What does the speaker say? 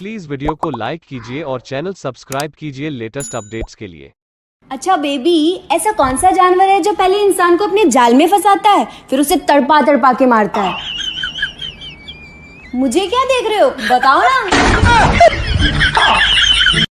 please video को like कीजिए और चैनल सब्सक्राइब कीजिए लेटेस्ट अपडेट्स के लिए अच्छा बेबी ऐसा कौन सा जानवर है जो पहले इंसान को अपने जाल में फंसाता है फिर उसे तड़पा तड़पा के मारता है मुझे क्या देख रहे हो बताओ ना